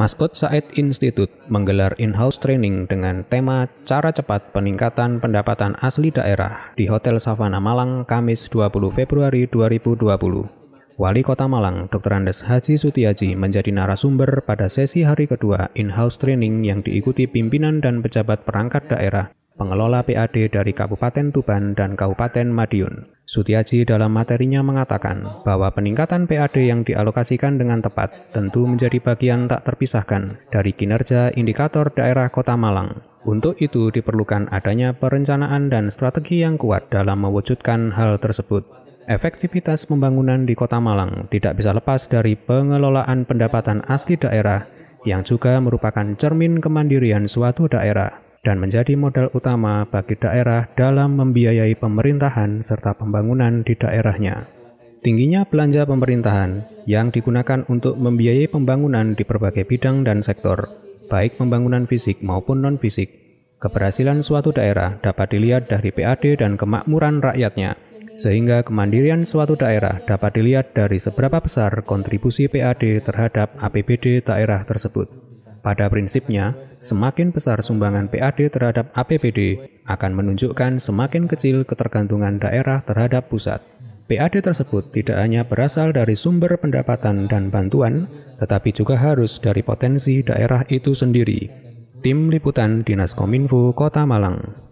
Maskot Said Institute menggelar in-house training dengan tema Cara Cepat Peningkatan Pendapatan Asli Daerah di Hotel Savana Malang Kamis 20 Februari 2020. Wali Kota Malang, Dr. Andes Haji Sutiaji menjadi narasumber pada sesi hari kedua in-house training yang diikuti pimpinan dan pejabat perangkat daerah pengelola PAD dari Kabupaten Tuban dan Kabupaten Madiun. Sutiaji dalam materinya mengatakan bahwa peningkatan PAD yang dialokasikan dengan tepat tentu menjadi bagian tak terpisahkan dari kinerja indikator daerah Kota Malang. Untuk itu diperlukan adanya perencanaan dan strategi yang kuat dalam mewujudkan hal tersebut. Efektivitas pembangunan di Kota Malang tidak bisa lepas dari pengelolaan pendapatan asli daerah yang juga merupakan cermin kemandirian suatu daerah dan menjadi modal utama bagi daerah dalam membiayai pemerintahan serta pembangunan di daerahnya. Tingginya belanja pemerintahan yang digunakan untuk membiayai pembangunan di berbagai bidang dan sektor, baik pembangunan fisik maupun non-fisik, keberhasilan suatu daerah dapat dilihat dari PAD dan kemakmuran rakyatnya, sehingga kemandirian suatu daerah dapat dilihat dari seberapa besar kontribusi PAD terhadap APBD daerah tersebut. Pada prinsipnya, semakin besar sumbangan PAD terhadap APBD akan menunjukkan semakin kecil ketergantungan daerah terhadap pusat. PAD tersebut tidak hanya berasal dari sumber pendapatan dan bantuan, tetapi juga harus dari potensi daerah itu sendiri. Tim Liputan Dinas Kominfo Kota Malang